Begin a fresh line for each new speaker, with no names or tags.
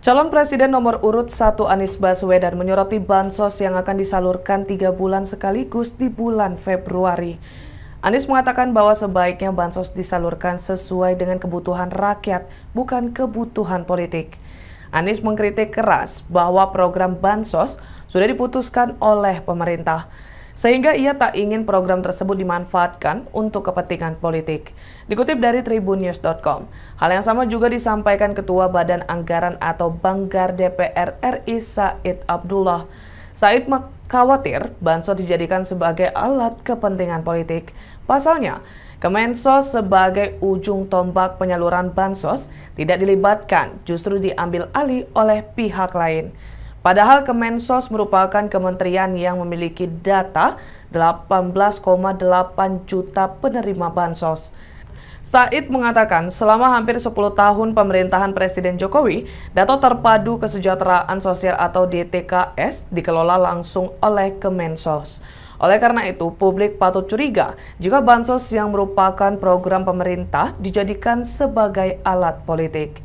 Calon Presiden nomor urut 1 Anies Baswedan menyoroti bansos yang akan disalurkan tiga bulan sekaligus di bulan Februari. Anies mengatakan bahwa sebaiknya bansos disalurkan sesuai dengan kebutuhan rakyat, bukan kebutuhan politik. Anies mengkritik keras bahwa program bansos sudah diputuskan oleh pemerintah sehingga ia tak ingin program tersebut dimanfaatkan untuk kepentingan politik. Dikutip dari tribunnews.com, hal yang sama juga disampaikan Ketua Badan Anggaran atau Banggar DPR RI Said Abdullah. Said khawatir bansos dijadikan sebagai alat kepentingan politik. Pasalnya, Kemensos sebagai ujung tombak penyaluran bansos tidak dilibatkan, justru diambil alih oleh pihak lain. Padahal Kemensos merupakan kementerian yang memiliki data 18,8 juta penerima bansos. Said mengatakan selama hampir 10 tahun pemerintahan Presiden Jokowi, data terpadu kesejahteraan sosial atau DTKS dikelola langsung oleh Kemensos. Oleh karena itu, publik patut curiga jika bansos yang merupakan program pemerintah dijadikan sebagai alat politik.